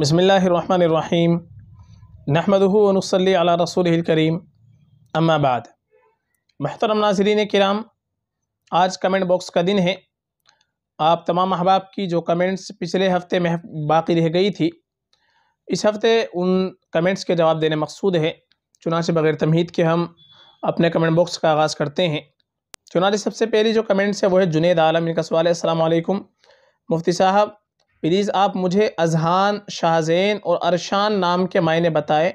बसमीम नहमदनसली अला रसूल करीम अम्माबाद महतरम नाजरीन कराम आज कमेंट बॉक्स का दिन है आप तमाम अहबाब की जो कमेंट्स पिछले हफ्ते में बाकी रह गई थी इस हफ्ते उन कमेंट्स के जवाब देने मकसूद है चुनाचे बग़ैर तमहीद के हम अपने कमेंट बॉक्स का आगाज़ करते हैं चुनाचे सबसे पहली जो कमेंट्स है वो है जुनेद आलम इनका सवाल है अलकुम मुफ्ती साहब प्लीज़ आप मुझे अजहान शाहजैन और अरशान नाम के मायने बताएं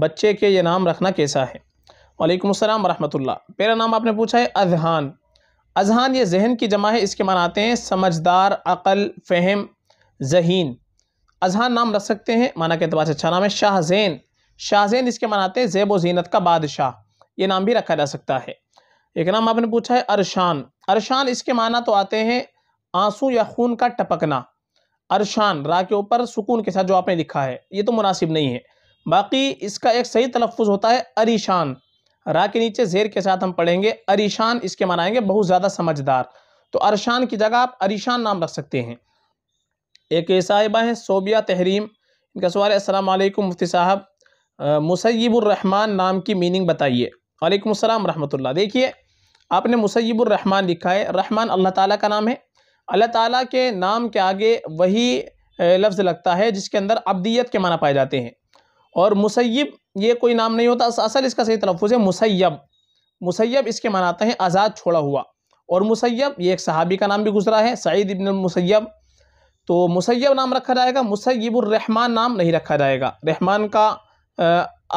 बच्चे के ये नाम रखना कैसा है वालेकुम अस्सलाम वरहमतुल्लाह मेरा नाम आपने पूछा है अजहान अजहान ये जहन की जमा है इसके मान आते हैं समझदार अक़ल फ़हम जहीन अजहान नाम रख सकते हैं माना के अतबार से अच्छा नाम है शाहजैन शाहजैन इसके मान आते हैं ज़ेब व जीनत का बादशाह ये नाम भी रखा जा सकता है एक नाम आपने पूछा है अरशान अरशान इसके माना तो आते हैं आंसू या खून का टपकना अरशान रा के ऊपर सुकून के साथ जो आपने लिखा है ये तो मुनासिब नहीं है बाकी इसका एक सही तलफ़ होता है अरीशान रा के नीचे जेर के साथ हम पढ़ेंगे अरीशान इसके मनाएंगे बहुत ज़्यादा समझदार तो अरशान की जगह आप अरीशान नाम रख सकते हैं एक साहिबा हैं सोबिया तहरीम इनका सवाल है असलम मुफ्ती साहब मुसैबरहमान नाम की मीनिंग बताइए वालेकुम असलम रहमतुल्लाह देखिए आपने मुसैबरहमान लिखा है रहमान अल्लाह ताला का नाम है अल्लाह ताला के नाम के आगे वही लफ्ज़ लगता है जिसके अंदर अब्दियत के माना पाए जाते हैं और मुसैब ये कोई नाम नहीं होता असल इसका सही तलफ़ है मुसैब मुसैब इसके माना हैं आज़ाद छोड़ा हुआ और मुसैब ये एक सहाबी का नाम भी गुजरा है सईद इबन मुसैब तो मुसैब नाम रखा जाएगा मुसैबरहमान नाम नहीं रखा जाएगा रहमान का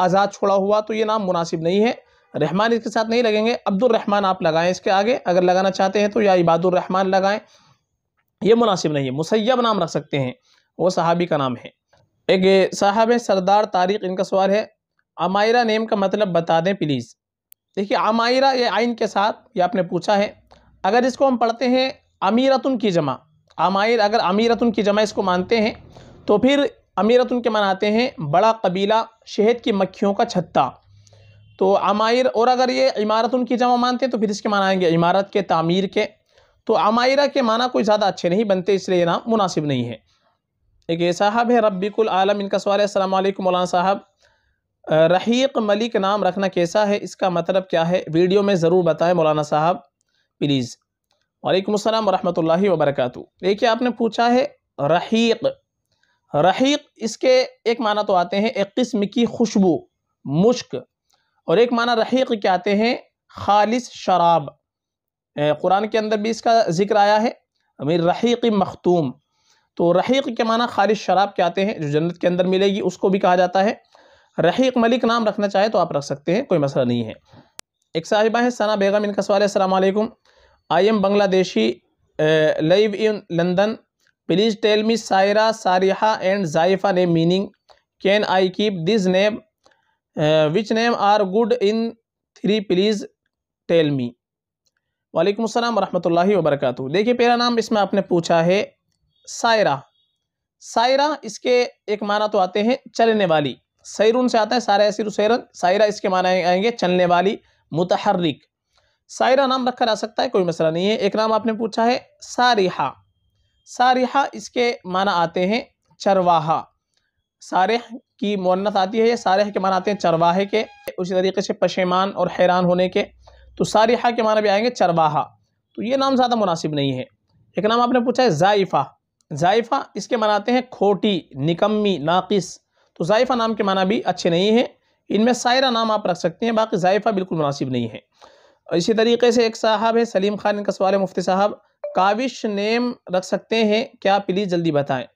आज़ाद छोड़ा हुआ तो ये नाम मुनासिब नहीं है रहमान इसके साथ नहीं लगेंगे अब्दुलरहमान आप लगाएं इसके आगे अगर लगाना चाहते हैं तो या इबादुलरहमान लगाएं ये मुनासिब नहीं है मुसैब नाम रख सकते हैं वो सहाबी का नाम है एक साहब सरदार तारिक इनका सवाल है अमायरा नेम का मतलब बता दें प्लीज़ देखिए अमायरा ये आइन के साथ ये आपने पूछा है अगर इसको हम पढ़ते हैं अमीरतुन की जमा अमायर अगर अमीरतुन की जमा इसको मानते हैं तो फिर अमीरतुन के मनाते हैं बड़ा कबीला शहद की मक्खियों का छत्ता तो अमायर और अगर ये इमारतुन की जमा मानते हैं तो फिर इसके मनाएंगे इमारत के तामीर के तो अमायरा के माना कोई ज़्यादा अच्छे नहीं बनते इसलिए नाम मुनासिब नहीं है एक ये साहब है रब्बिकुल आलम इनका सवाल है अस्सलाम मौलाना साहब रहीक मलिक नाम रखना कैसा है इसका मतलब क्या है वीडियो में ज़रूर बताएं मौलाना साहब प्लीज़ वालेकुम अस्सलाम वरहमतुल्लाहि देखिए आपने पूछा है रहीक रहीक इसके एक माना तो आते हैं एक किस्म की खुशबू मुश्क और एक माना रहीक के आते हैं खालिस शराब कुरान के अंदर भी इसका जिक्र आया है अमीर रहीक़ मखतूम तो रहीक़ के माना खालिश शराब के आते हैं जो जन्नत के अंदर मिलेगी उसको भी कहा जाता है रहीक़ मलिक नाम रखना चाहे तो आप रख सकते हैं कोई मसला नहीं है एक साहिबा है सना बेगम इनका सवाल है अलमैकम I am Bangladeshi live in London please tell me Saira Sariha and Zaifa name meaning can I keep this name which name are good in three please tell me वालेकुम अस्सलाम वरहमतुल्लाहि वबरकत देखिए पहला नाम इसमें आपने पूछा है सायरा सायरा इसके एक माना तो आते हैं चलने वाली सैरून से आता है सारा सिर सैरन सायरा इसके माना आएंगे चलने वाली मुतहर्रिक सायरा नाम रखा जा सकता है कोई मसला नहीं है एक नाम आपने पूछा है सारिहा सारिहा इसके माना आते हैं चरवाहा सारे की मोन्नत आती है ये सारे के माना आते हैं चरवाहे के उसी तरीके से पशेमान और हैरान होने के तो सारिहा के माना भी आएंगे चरवाहा तो ये नाम ज़्यादा मुनासिब नहीं है एक नाम आपने पूछा है जाइफा जाइफा इसके मनाते हैं खोटी निकम्मी नाकिस तो जाइफा नाम के माना भी अच्छे नहीं हैं इनमें सायरा नाम आप रख सकते हैं बाकी जाइफा बिल्कुल मुनासिब नहीं है इसी तरीके से एक साहब है सलीम खान इनका सवाल है मुफ्ती साहब काविश नेम रख सकते हैं क्या प्लीज़ जल्दी बताएँ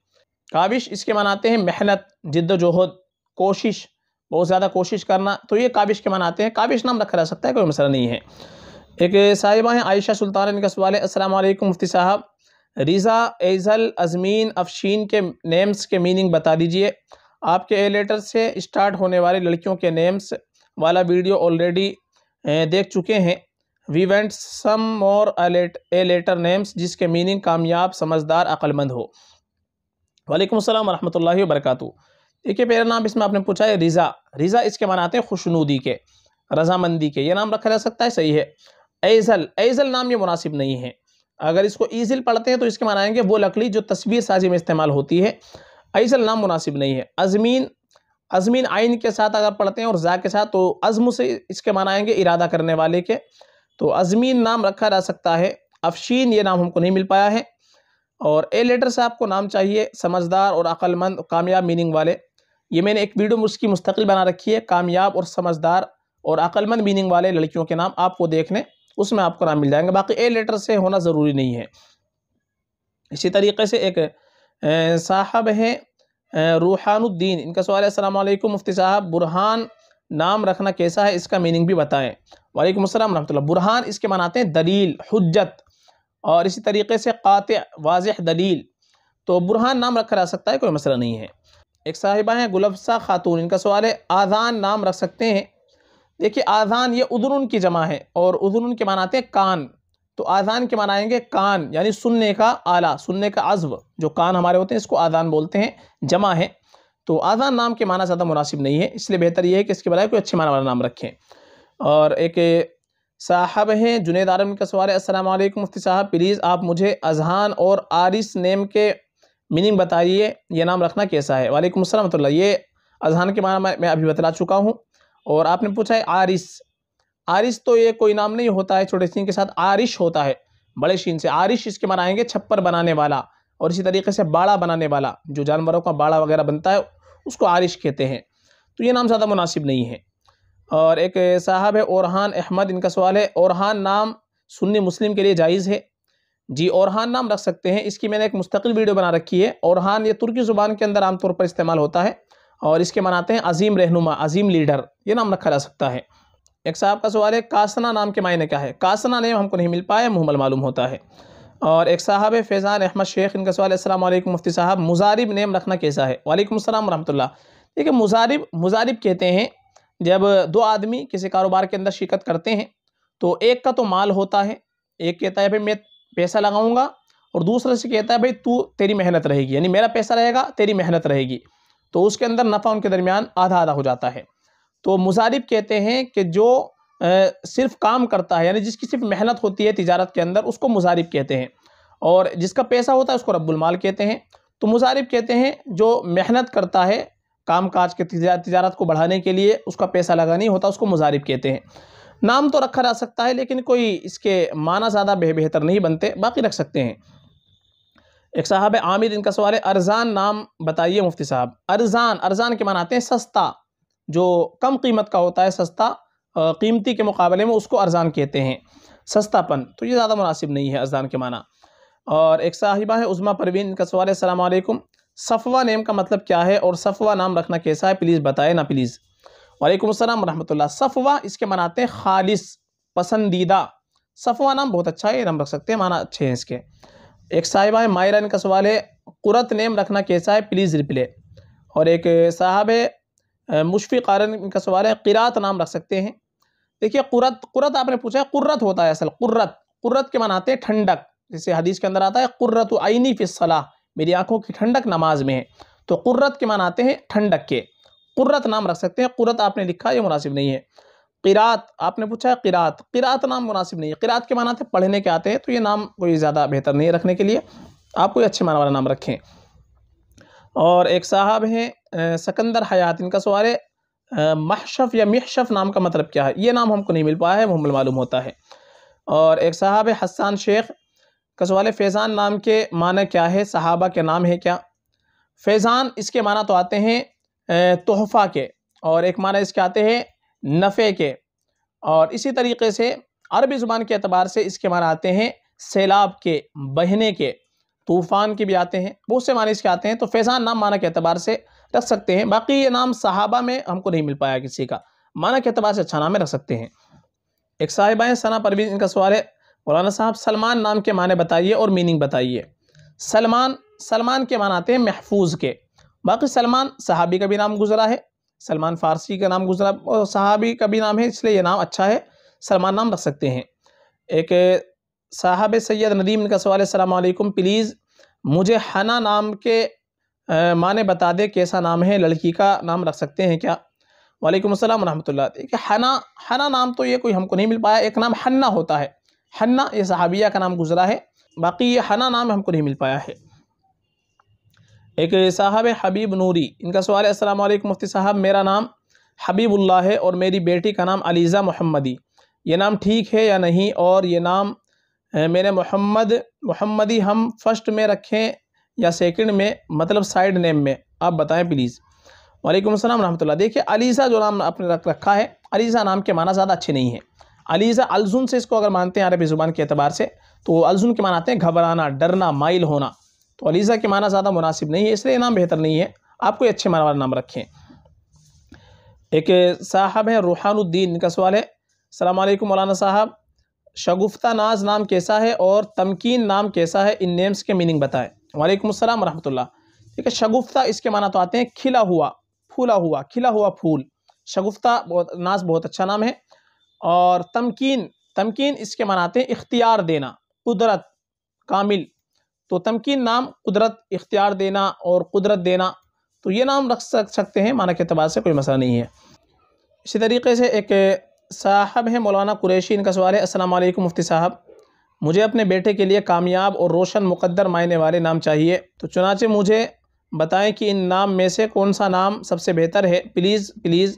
काविश इसके मनाते हैं मेहनत जिद्दोजहद कोशिश बहुत ज़्यादा कोशिश करना तो ये काबिश के मनाते हैं काबिश नाम रखा जा सकता है कोई मसला नहीं है एक साहिबा हैं आयशा सुल्तान इनका सवाल है असल मुफ्ती साहब रीज़ा एज़ल अजमीन अफशीन के नेम्स के मीनिंग बता दीजिए आपके ए लेटर से स्टार्ट होने वाले लड़कियों के नेम्स वाला वीडियो ऑलरेडी देख चुके हैं we went some more A letter names जिसके मीनिंग कामयाब समझदार अक्लमंद हो वालेकुम अस्सलाम वरहमतुल्लाहि वबरकatuh देखिए पहला नाम इसमें आपने पूछा है रिज़ा रिज़ा इसके माना आते हैं खुशनूदी के रजामंदी के ये नाम रखा जा सकता है सही है ऐजल ऐजल नाम ये मुनासिब नहीं है अगर इसको ईजल पढ़ते हैं तो इसके माना आएंगे वो लकड़ी जो तस्वीर साजी में इस्तेमाल होती है ऐजल नाम मुनासिब नहीं है अजमीन अजमीन आइन के साथ अगर पढ़ते हैं और ज़ा के साथ तो अज़म से इसके माना आएंगे इरादा करने वाले के तो अजमीन नाम रखा जा सकता है अफशीन ये नाम हमको नहीं मिल पाया है और ए लेटर से आपको नाम चाहिए समझदार और अक्लमंद कामयाब मीनिंग वाले ये मैंने एक वीडियो उसकी मुस्तकिल बना रखी है कामयाब और समझदार और अक्लमंद मीनिंग वाले लड़कियों के नाम आप वो देख लें उसमें आपको नाम मिल जाएंगे बाकी ए लेटर से होना ज़रूरी नहीं है इसी तरीके से एक साहब हैं रूहानुद्दीन इनका सवाल है असलम मुफ्ती साहब बुरहान नाम रखना कैसा है इसका मीनिंग भी बताएं वालेकुम अस्सलाम रहमतुल्लाह बुरहान इसके मनाते हैं दलील हजत और इसी तरीके से क़ात वाज दलील तो बुरहान नाम रखा जा सकता है कोई मसला नहीं है एक साहिबा हैं गुलफसा खातून इनका सवाल है आज़ान नाम रख सकते हैं देखिए आज़ान ये उदरुन की जमा है और उदरुन के मानाते हैं कान तो आज़ान के मनाएंगे कान यानी सुनने का आला सुनने का अजब जो कान हमारे होते हैं इसको आज़ान बोलते हैं जमा है तो आज़ान नाम के माना ज़्यादा मुनासिब नहीं है इसलिए बेहतर यह है कि इसके बजाय कोई अच्छे माना वाला नाम रखें और एक साहब हैं जुनेद आरम का सवाल है असल मुफ्ती साहब प्लीज़ आप मुझे अजहान और आरिस नेम के मीनिंग बताइए ये नाम रखना कैसा है वालेकुम असलम ये अजहान के में मैं अभी बतला चुका हूँ और आपने पूछा है आरिस आरिस तो ये कोई नाम नहीं होता है छोटे सीन के साथ आरिश होता है बड़े शीन से आरिश इसके माना आएंगे छप्पर बनाने वाला और इसी तरीके से बाड़ा बनाने वाला जो जानवरों का बाड़ा वगैरह बनता है उसको आरिश कहते हैं तो ये नाम ज़्यादा मुनासिब नहीं है और एक साहब है औरहान अहमद इनका सवाल है औरहान नाम सुन्नी मुस्लिम के लिए जायज़ है जी औरहान नाम रख सकते हैं इसकी मैंने एक मुस्तकिल वीडियो बना रखी है औरहान ये तुर्की ज़ुबान के अंदर आमतौर पर इस्तेमाल होता है और इसके मनाते हैं अजीम रहनुमा अजीम लीडर ये नाम रखा जा सकता है एक साहब का सवाल है कासना नाम के मायने क्या है कासना नेम हमको नहीं मिल पाया मुहमल मालूम होता है और एक साहब है फैज़ान अहमद शेख इनका सवाल अस्सलाम वालेकुम मुफ्ती साहब मुजारिब नेम रखना कैसा है वालेकुम अस्सलाम रहमतुल्लाह देखिए मुजारिब मुजारिब कहते हैं जब दो आदमी किसी कारोबार के अंदर शिरकत करते हैं तो एक का तो माल होता है एक कहता है भाई मैं पैसा लगाऊंगा और दूसरे से कहता है भाई तू तेरी मेहनत रहेगी यानी मेरा पैसा रहेगा तेरी मेहनत रहेगी तो उसके अंदर नफ़ा उनके दरमियान आधा आधा हो जाता है तो मुजारिब कहते हैं कि जो आ, सिर्फ काम करता है यानी जिसकी सिर्फ मेहनत होती है तिजारत के अंदर उसको मुजारिब कहते हैं और जिसका पैसा होता है उसको रब्बुलमाल कहते हैं तो मुजारिब कहते हैं जो मेहनत करता है काम काज के तिजारत को बढ़ाने के लिए उसका पैसा लगा नहीं होता उसको मुजारिब कहते हैं नाम तो रखा जा सकता है लेकिन कोई इसके माना ज़्यादा बेहतर नहीं बनते बाकी रख सकते हैं एक साहब है आमिर इनका सवाल है अरजान नाम बताइए मुफ्ती साहब अरजान अरजान के मानाते हैं सस्ता जो कम कीमत का होता है सस्ता कीमती के मुकाबले में उसको अरजान कहते हैं सस्तापन तो ये ज़्यादा मुनासिब नहीं है अरजान के माना और एक साहिबा है उज़मा परवीन इनका सवाल है सलामकुम सफ़वा नेम का मतलब क्या है और सफ़वा नाम रखना कैसा है प्लीज़ बताए ना प्लीज़ वालेकुम अस्सलाम रहमतुल्लाह सफ़वा इसके मनाते हैं खालिस पसंदीदा सफ़वा नाम बहुत अच्छा है नाम रख सकते हैं माना अच्छे हैं इसके एक साहिबा है मायरा इनका सवाल है कुरत नेम रखना कैसा है प्लीज़ रिप्ले और एक साहब है मुशफ़ी कारन इनका सवाल है किरात नाम रख सकते हैं देखिए कुरत कुरत आपने पूछा है कुर्रत होता है असल कुर्रत कुर्रत के मनाते हैं ठंडक जैसे हदीस के अंदर आता है कुर्रत आइनी फिसलाह मेरी आँखों की ठंडक नमाज में है तो कुर्रत के मनाते हैं ठंडक के कुर्रत नाम रख सकते हैं कुरत आपने लिखा ये मुनासिब नहीं है किरात आपने पूछा है किरात किरात नाम मुनासिब नहीं है किरात के माना थे पढ़ने के आते हैं तो ये नाम कोई ज़्यादा बेहतर नहीं है रखने के लिए आप कोई अच्छे माना वाला नाम रखें और एक साहब हैं सकंदर हयात इनका सवाल है महशफ या महशफ नाम का मतलब क्या है ये नाम हमको नहीं मिल पाया है मुहमल मालूम होता है और एक साहब है हसान शेख का सवाल है फैज़ान नाम के माना क्या है सहाबा के नाम है क्या फैज़ान इसके माना तो आते हैं तोहफ़ा के और एक माना इसके आते हैं नफ़े के और इसी तरीके से अरबी ज़ुबान के अतबार से इसके माना आते हैं सैलाब के बहने के तूफ़ान के भी आते हैं बहुत से माने इसके आते हैं तो फैज़ान नाम माना के अतबार से रख सकते हैं बाकी ये नाम सहाबा में हमको नहीं मिल पाया किसी का माना के अतबार से अच्छा नाम रख सकते हैं एक साहिबा हैं सना परवीन इनका सवाल है मौलाना साहब सलमान नाम के माने बताइए और मीनिंग बताइए सलमान सलमान के आते हैं महफूज के बाकी सलमान सहाबी का भी नाम गुजरा है सलमान फारसी का नाम गुजरा और सहाबी का भी नाम है इसलिए यह नाम अच्छा है सलमान नाम रख सकते हैं एक साहब सैयद नदीम का सवाल सलामकुम प्लीज़ मुझे हना नाम के माने बता दे कैसा नाम है लड़की का नाम रख सकते हैं क्या वालेकुम अस्सलाम रहमतुल्लाह देखिए हना हना नाम तो ये कोई हमको नहीं मिल पाया एक नाम हन्ना होता है हन्ना ये सहाबिया का नाम गुजरा है बाकी ये हना नाम हमको नहीं मिल पाया है एक साहब है हबीब नूरी इनका सवाल है अस्सलाम वालेकुम मुफ्ती साहब मेरा नाम हबीबुल्ला है और मेरी बेटी का नाम अलीज़ा मोहम्मदी ये नाम ठीक है या नहीं और ये नाम मैंने मोहम्मद मोहम्मदी हम फर्स्ट में रखें या सेकंड में मतलब साइड नेम में आप बताएं प्लीज़ वालेकुम अस्सलाम रहमतुल्लाह देखिए अलीज़ा जो नाम आपने रख रखा है अलीज़ा नाम के माना ज़्यादा अच्छे नहीं है अलीज़ा अलजुन से इसको अगर मानते हैं अरबी ज़ुबान के अतबार से तो अलजुन के माना आते हैं घबराना डरना माइल होना तो अलीज़ा के माना ज़्यादा मुनासिब नहीं है इसलिए नाम बेहतर नहीं है आप कोई अच्छे माना वाला नाम रखें एक साहब हैं रूहानुद्दीन का सवाल है सलामकुम मौलाना साहब शगुफ्ता नाज नाम कैसा है और तमकीन नाम कैसा है इन नेम्स के मीनिंग बताएं वालेकुम अस्सलाम रहमतुल्लाह ठीक है शगुफ्ता इसके माना तो आते हैं खिला हुआ फूला हुआ खिला हुआ फूल शगुफ्ता बहुत नाज बहुत अच्छा नाम है और तमकीन तमकीन इसके आते हैं इख्तियार देना कुदरत कामिल तो तमकीन नाम कुदरत इख्तियार देना और कुदरत देना तो ये नाम रख सकते हैं माना के अतबार से कोई मसला नहीं है इसी तरीके से एक साहब हैं मौलाना कुरैशी इनका सवाल है अस्सलाम वालेकुम मुफ्ती साहब मुझे अपने बेटे के लिए कामयाब और रोशन मुकद्दर मायने वाले नाम चाहिए तो चुनाचे मुझे बताएं कि इन नाम में से कौन सा नाम सबसे बेहतर है प्लीज़ प्लीज़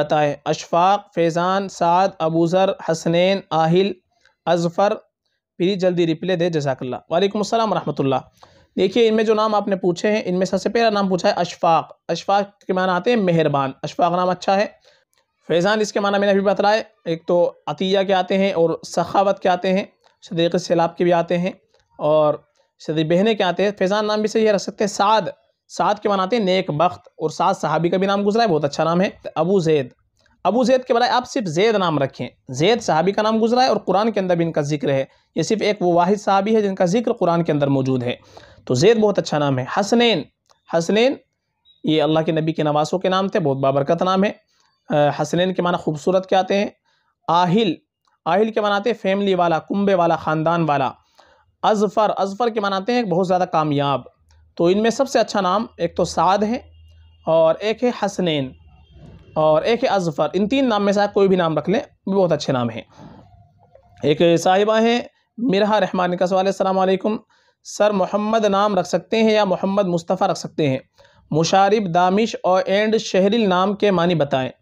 बताएं अशफाक फैज़ान साद अबूज़र हसनैन आहिल अजफ़र प्लीज़ जल्दी रिप्ले दे जजाकल्ला वालेकुम अस्सलाम रहमतुल्लाह देखिए इनमें जो नाम आपने पूछे हैं इनमें सबसे पहला नाम पूछा है अशफाक अशफाक के माना आते हैं मेहरबान अशफाक नाम अच्छा है फैज़ान इसके माना मैंने अभी बताया एक तो अतिया के आते हैं और सखावत के आते हैं शदीक सैलाब के भी आते हैं और शदी बहने के आते हैं फैज़ान नाम भी सही रख सकते हैं साद साद के आते हैं नेक बख्त और साद सहाबी का भी नाम गुजरा है बहुत अच्छा नाम है अबू जैद अबू जैद के बजाय आप सिर्फ जैद नाम रखें जैद साहबी का नाम गुजरा है और कुरान के अंदर भी इनका जिक्र है ये सिर्फ एक वो वाहिद साहबी है जिनका जिक्र कुरान के अंदर मौजूद है तो जैद बहुत अच्छा नाम है हसनैन हसनैन ये अल्लाह के नबी के नवासों के नाम थे बहुत बाबरकत नाम है हसनैन के माना खूबसूरत के आते हैं आहिल आहिल के मनाते हैं फैमिली वाला कुंबे वाला ख़ानदान वाला अजफ़र अजफ़र के मनाते हैं बहुत ज़्यादा कामयाब तो इनमें सबसे अच्छा नाम एक तो साद है और एक है हसनैन और एक है अजफ़र इन तीन नाम में से आप कोई भी नाम रख लें बहुत अच्छे नाम हैं एक साहिबा हैं मिरहा रहमान का सवाल है सर मोहम्मद नाम रख सकते हैं या मोहम्मद मुस्तफ़ा रख सकते हैं मुशारिब दामिश और एंड शहरिल नाम के मानी बताएँ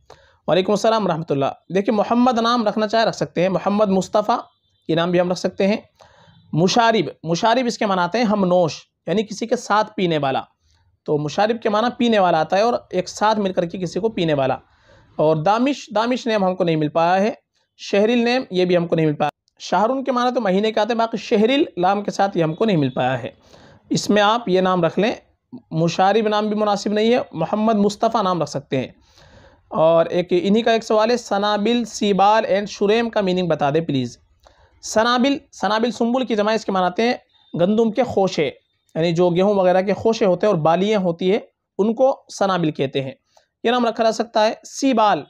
वालेकुम सलाम रहमतुल्ला देखिए मोहम्मद नाम रखना चाहे रख सकते हैं मोहम्मद मुस्तफ़ा ये नाम भी हम रख सकते हैं मुशारिब मुशारिब इसके मनाते हैं हम नोश यानी किसी के साथ पीने वाला तो मुशारब के माना पीने वाला आता है और एक साथ मिलकर के किसी को पीने वाला और दामिश दामिश नेम हमको नहीं मिल पाया है शहरिल नेम ये भी हमको नहीं मिल पाया शाहरुन के माना तो महीने के आते हैं बाकी शहरील लाम के साथ ये हमको नहीं मिल पाया है इसमें आप ये नाम रख लें मुशारब नाम भी मुनासिब नहीं है मोहम्मद मुस्तफ़ा नाम रख सकते हैं और एक इन्हीं का एक सवाल है सनाबिल सीबाल एंड शुरेम का मीनिंग बता दें प्लीज़ सनाबिल सनाबिल सुम्बुल की जमा इसके मानाते हैं गंदुम के खोशे यानी जो गेहूँ वगैरह के खोशे होते हैं और बालियाँ होती है उनको सनाबिल कहते हैं यह नाम रखा जा सकता है सीबाल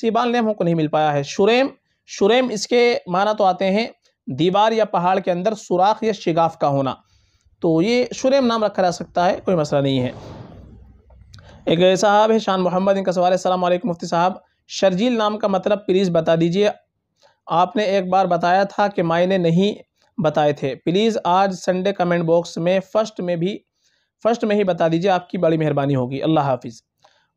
सीबाल नेम हमको नहीं मिल पाया है शुरेम शुरेम इसके माना तो आते हैं दीवार या पहाड़ के अंदर सुराख या शिगाफ का होना तो ये शुरेम नाम रखा जा सकता है कोई मसला नहीं है एक साहब है शान मोहम्मद इनका सवाल है सलाम मुफ्ती साहब शर्जील नाम का मतलब प्लीज़ बता दीजिए आपने एक बार बताया था कि मायने नहीं बताए थे प्लीज़ आज संडे कमेंट बॉक्स में फर्स्ट में भी फर्स्ट में ही बता दीजिए आपकी बड़ी मेहरबानी होगी अल्लाह हाफिज़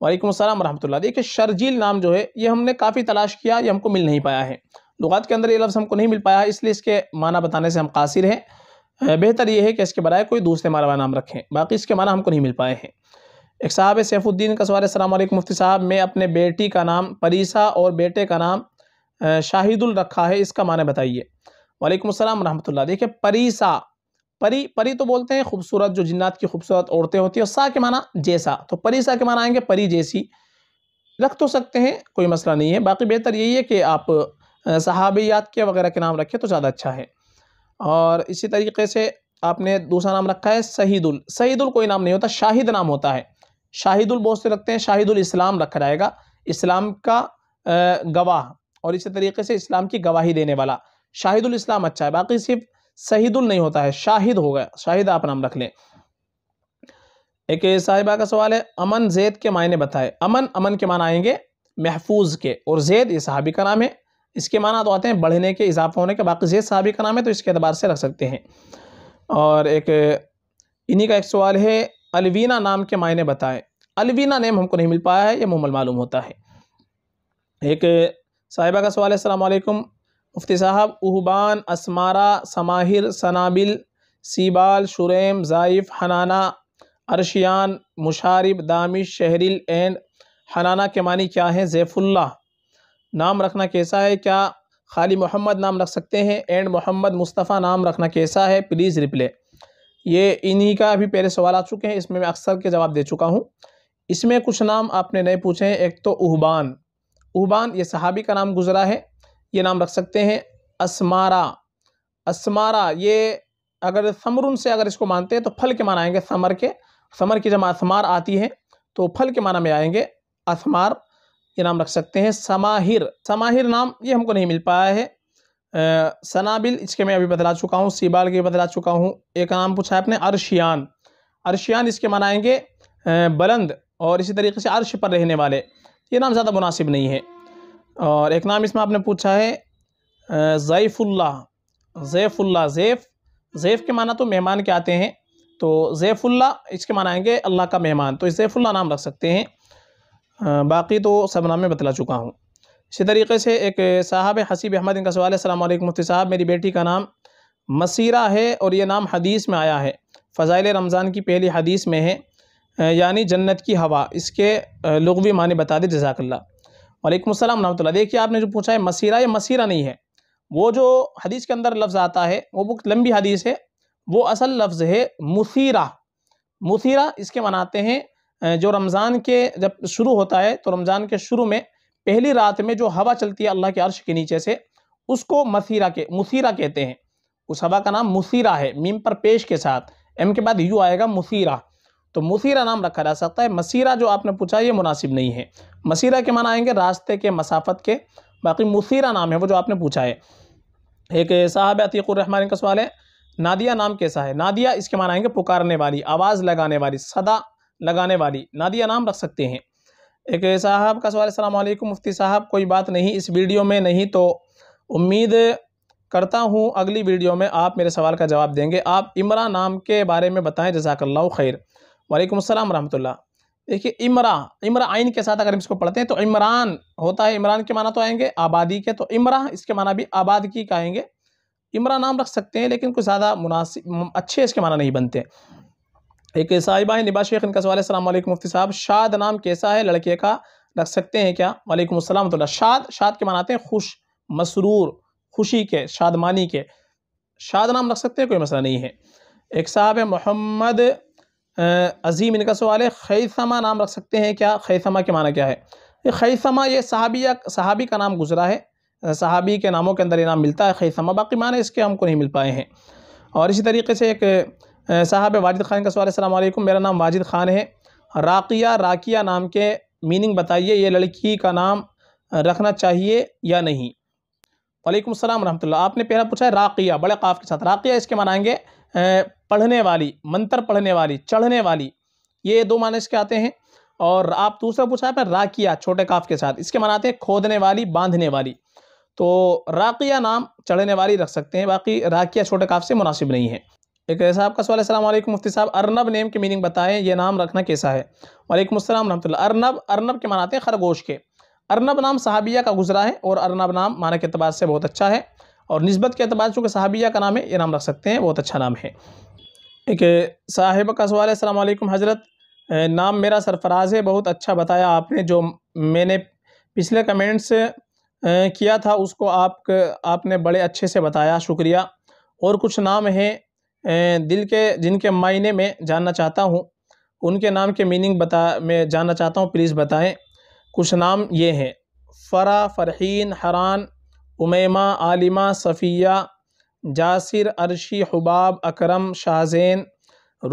वालेकुम असल वरहमल देखिए शर्जील नाम जो है ये हमने काफ़ी तलाश किया ये हमको मिल नहीं पाया है लुगात के अंदर ये लफ्ज़ हमको नहीं मिल पाया इसलिए इसके माना बताने से हम कासिर हैं बेहतर ये है कि इसके बराए कोई दूसरे मारवा नाम रखें बाकी इसके माना हमको नहीं मिल पाए हैं एक साहब सैफुद्दीन का सवाल सलाम मुफ्ती साहब मैं अपने बेटी का नाम परीसा और बेटे का नाम शाहिदुल रखा है इसका माना बताइए वालेकुम अस्सलाम रहमतुल्लाह देखिए सा परी परी तो बोलते हैं खूबसूरत जो जिन्नात की खूबसूरत औरतें होती है और सा के माना जैसा तो परी सा के माना आएंगे परी जैसी रख तो सकते हैं कोई मसला नहीं है बाकी बेहतर यही है कि आप सहाबियात के वगैरह के नाम रखें तो ज़्यादा अच्छा है और इसी तरीके से आपने दूसरा नाम रखा है शहीदुल शहीदुल कोई नाम नहीं होता शाहिद नाम होता है शाहिदुल बहुत से रखते हैं शाहिदुल इस्लाम रखा जाएगा इस्लाम का गवाह और इसी तरीके से इस्लाम की गवाही देने वाला शाहिदुल इस्लाम अच्छा है बाकी सिर्फ शहीदुल नहीं होता है शाहिद हो गया शाहिद आप नाम रख लें एक साहिबा का सवाल है अमन जैद के मायने बताए अमन अमन के माना आएंगे महफूज के और जैद ये साहबी का नाम है इसके माना तो आते हैं बढ़ने के इजाफा होने के बाकी जैद साहबी का नाम है तो इसके अतबार से रख सकते हैं और एक इन्हीं का एक सवाल है अलवीना नाम के मायने बताए अलवीना नेम हमको नहीं मिल पाया है ये मुमल मालूम होता है एक साहिबा का सवाल है अलैक्म मुफ्ती साहब उहबान असमारा समाहिर सनाबिल सीबाल शुरेम ज़ाइफ हनाना अरशियान मुशारब दामिश शहरिल एंड हनाना के मानी क्या है जैफुल्ला नाम रखना कैसा है क्या खाली मोहम्मद नाम रख सकते हैं एंड मोहम्मद मुस्तफ़ा नाम रखना कैसा है प्लीज़ रिप्ले ये इन्हीं का भी पहले सवाल आ चुके हैं इसमें मैं अक्सर के जवाब दे चुका हूँ इसमें कुछ नाम आपने नए पूछे हैं एक तो उहबान उहबान ये सहाबी का नाम गुजरा है ये नाम रख सकते हैं असमारा असमारा ये अगर समरुन से अगर इसको मानते हैं तो फल के माना आएंगे समर के समर की जब असमार आती है तो फल के माना में आएंगे असमार ये नाम रख सकते हैं समाहिर समाहिर नाम ये हमको नहीं मिल पाया है आ, सनाबिल इसके मैं अभी बदला चुका हूँ सीबाल के बदला चुका हूँ एक नाम पूछा है आपने अर्शियान अर्शियान इसके माना बुलंद और इसी तरीके से अर्श पर रहने वाले ये नाम ज़्यादा मुनासिब नहीं है और एक नाम इसमें आपने पूछा है ज़ैफ़ुल्ला ज़ैफ़ुल्ला ज़ैफ़ ज़ैफ़ के माना तो मेहमान के आते हैं तो ज़ैफ़ुल्ला इसके माना आएंगे अल्लाह का मेहमान तो ज़ैफ़ुल्ला नाम रख सकते हैं बाकी तो सब नाम मैं बतला चुका हूँ इसी तरीके से एक साहब हसीब अहमद इनका सवाल है मुफ्ती साहब मेरी बेटी का नाम मसीरा है और ये नाम हदीस में आया है फ़ज़ाइल रमज़ान की पहली हदीस में है यानी जन्नत की हवा इसके लगवी माने बता दें जजाकल्ला वालेकुम असलम वरहमल्ला देखिए आपने जो पूछा है मसीरा या मसीरा नहीं है वो जो हदीस के अंदर लफ्ज़ आता है वो बहुत लंबी हदीस है वो असल लफ्ज़ है मुसीरा मुसीरा इसके मनाते हैं जो रमज़ान के जब शुरू होता है तो रमज़ान के शुरू में पहली रात में जो हवा चलती है अल्लाह के अर्श के नीचे से उसको मसीरा के मुसीरा कहते हैं उस हवा का नाम मुसीरा है मीम पर पेश के साथ एम के बाद यू आएगा मुसीरा तो मुसीरा नाम रखा जा सकता है मसीरा जो आपने पूछा ये मुनासिब नहीं है मसीरा के माना आएंगे रास्ते के मसाफत के बाकी मुसीरा नाम है वो जो आपने पूछा है एक साहब अतीक़ुररहमान का सवाल है नादिया नाम कैसा है नादिया इसके माना आएंगे पुकारने वाली आवाज़ लगाने वाली सदा लगाने वाली नादिया नाम रख सकते हैं एक साहब का सवाल अल्लाम मुफ्ती साहब कोई बात नहीं इस वीडियो में नहीं तो उम्मीद करता हूँ अगली वीडियो में आप मेरे सवाल का जवाब देंगे आप इमरा नाम के बारे में बताएं जजाकल्ला खैर वालेकुम अस्सलाम रहमतुल्लाह देखिए इमरा इमरा आइन के साथ अगर हम इसको पढ़ते हैं तो इमरान होता है इमरान के माना तो आएंगे आबादी के तो इमरा इसके माना भी आबाद की का आएंगे इमरा नाम रख सकते हैं लेकिन कुछ ज़्यादा मुनासिब अच्छे इसके माना नहीं बनते एक साहिबा है निबा शेख इनका सवाल है सलाम मुफ्ती साहब शाद नाम कैसा है लड़के का रख सकते हैं क्या वालेकुम असलम शाद शाद के मानाते हैं खुश मसरूर खुशी के शादमानी के शाद नाम रख सकते हैं कोई मसला नहीं है एक साहब है मोहम्मद अज़ीम इनका सवाल है खैसमा नाम रख सकते हैं क्या खैसमा के माना क्या है ये खैसमा ये सहाबी या सहाबी का नाम गुजरा है सहाबी के नामों के अंदर ये नाम मिलता है खैसमा बाकी माने इसके हमको नहीं मिल पाए हैं और इसी तरीके से एक साहब वाजिद खान का सवाल सलामकुम मेरा नाम वाजिद खान है राकिया राकिया नाम के मीनिंग बताइए ये लड़की का नाम रखना चाहिए या नहीं वालेकुम सलाम रहमतुल्लाह आपने पहला पूछा है राकिया बड़े काफ़ के साथ राकिया इसके मनाएंगे पढ़ने वाली मंत्र पढ़ने वाली चढ़ने वाली ये दो माने इसके आते हैं और आप दूसरा पूछा है राकिया छोटे काफ के साथ इसके मनाते हैं खोदने वाली बांधने वाली तो राकिया नाम चढ़ने वाली रख सकते हैं बाकी राकिया छोटे काफ से मुनासिब नहीं है एक ऐसा आपका सवाल असल मुफ्ती साहब अरनब नेम की मीनिंग बताएं ये नाम रखना कैसा है वालेकुम असलम रहमत अरनब अरनब के मनाते हैं खरगोश के अरनब नाम सहाबिया का गुजरा है और अरनब नाम माना के अतबार से बहुत अच्छा है और नस्बत के अतबार चूँकि साहबिया का नाम है ये नाम रख सकते हैं बहुत अच्छा नाम है एक साहिब का सवाल है असल हज़रत नाम मेरा सरफराज है बहुत अच्छा बताया आपने जो मैंने पिछले कमेंट्स किया था उसको आप आपने बड़े अच्छे से बताया शुक्रिया और कुछ नाम हैं दिल के जिनके मायने में जानना चाहता हूँ उनके नाम के मीनिंग बता मैं जानना चाहता हूँ प्लीज़ बताएं कुछ नाम ये हैं फ़रा फ़रहीन हरान उमैमा आलिमा सफ़िया जासिर अरशी हबाब अकरम शाहजैन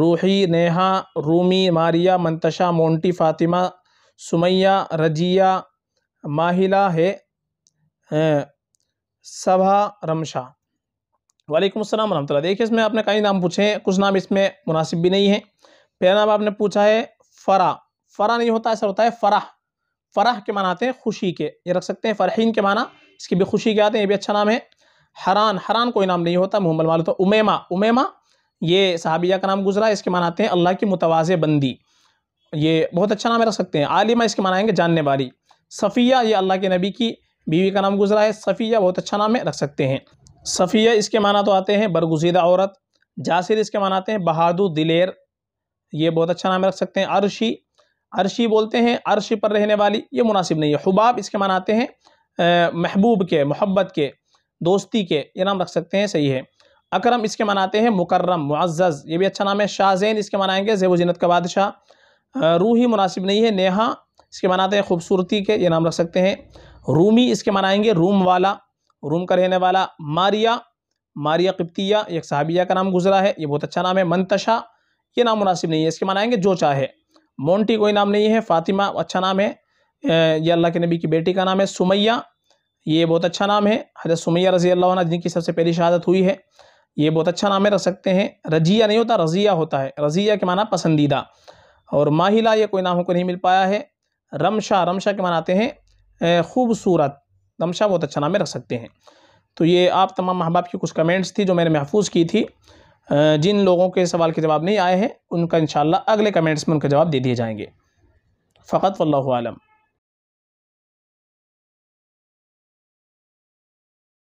रूही नेहा रूमी मारिया मंतशा मोंटी फ़ातिमा सुमैया रजिया माहिला है सभा रमशा वालेकुम अस्सलाम वरहमतुल्लाह देखिए इसमें आपने कई नाम पूछे हैं कुछ नाम इसमें मुनासिब भी नहीं है पहला नाम आपने पूछा है फ़रा फ़रा नहीं होता ऐसा होता है फ़राह फ़राह के माना आते हैं खुशी के ये रख सकते हैं फ़रहीन के माना इसकी भी खुशी के आते हैं ये भी अच्छा नाम है हरान हरान कोई नाम नहीं होता मोहम्मद मालूम तो उमेमा उमेमा ये सहाबिया का नाम गुजरा इसके मान आते हैं अल्लाह की मुतवाज़ बंदी ये बहुत अच्छा नाम रख सकते हैं आलिमा इसके मान आएंगे जानने वाली सफ़िया ये अल्लाह के नबी की बीवी का नाम गुजरा है सफ़िया बहुत अच्छा नाम है रख सकते हैं सफ़िया इसके माना तो आते हैं बरगुजीदा औरत जासिर इसके माना आते हैं बहादुर दिलेर ये बहुत अच्छा नाम रख सकते हैं अरशी अरशी बोलते हैं अरशी पर रहने वाली ये मुनासिब नहीं है हबाब इसके माना आते हैं महबूब के मोहब्बत के दोस्ती के ये नाम रख सकते हैं सही है अकरम इसके मनाते हैं मुकर्रम मुआज़ ये भी अच्छा नाम है शाहजैन इसके मनाएंगे जेब जन्नत का बादशाह रूही मुनासिब नहीं है नेहा इसके मनाते हैं खूबसूरती के ये नाम रख सकते हैं रूमी इसके मनाएंगे रूम वाला रूम का रहने वाला मारिया मारिया किप्तिया एक साहबिया का नाम गुजरा है ये बहुत अच्छा नाम है मंतशा ये नाम मुनासिब नहीं है इसके मनाएंगे जो चाहे मोंटी कोई नाम नहीं है फातिमा अच्छा नाम है ये अल्लाह के नबी की बेटी का नाम है सुमैया ये बहुत अच्छा नाम है हजरत सुमैया रजी अल्लाह जिनकी सबसे पहली शहादत हुई है ये बहुत अच्छा नाम है रख सकते हैं रजिया नहीं होता रजिया होता है रजिया के माना पसंदीदा और माहिला ये कोई नामों को नहीं मिल पाया है रमशा रमशा के मनाते हैं खूबसूरत रमशा बहुत अच्छा नाम है रख सकते हैं तो ये आप तमाम माँ की कुछ कमेंट्स थी जो मैंने महफूज की थी जिन लोगों के सवाल के जवाब नहीं आए हैं उनका इन अगले कमेंट्स में उनका जवाब दे दिए जाएंगे फ़कत वल्लम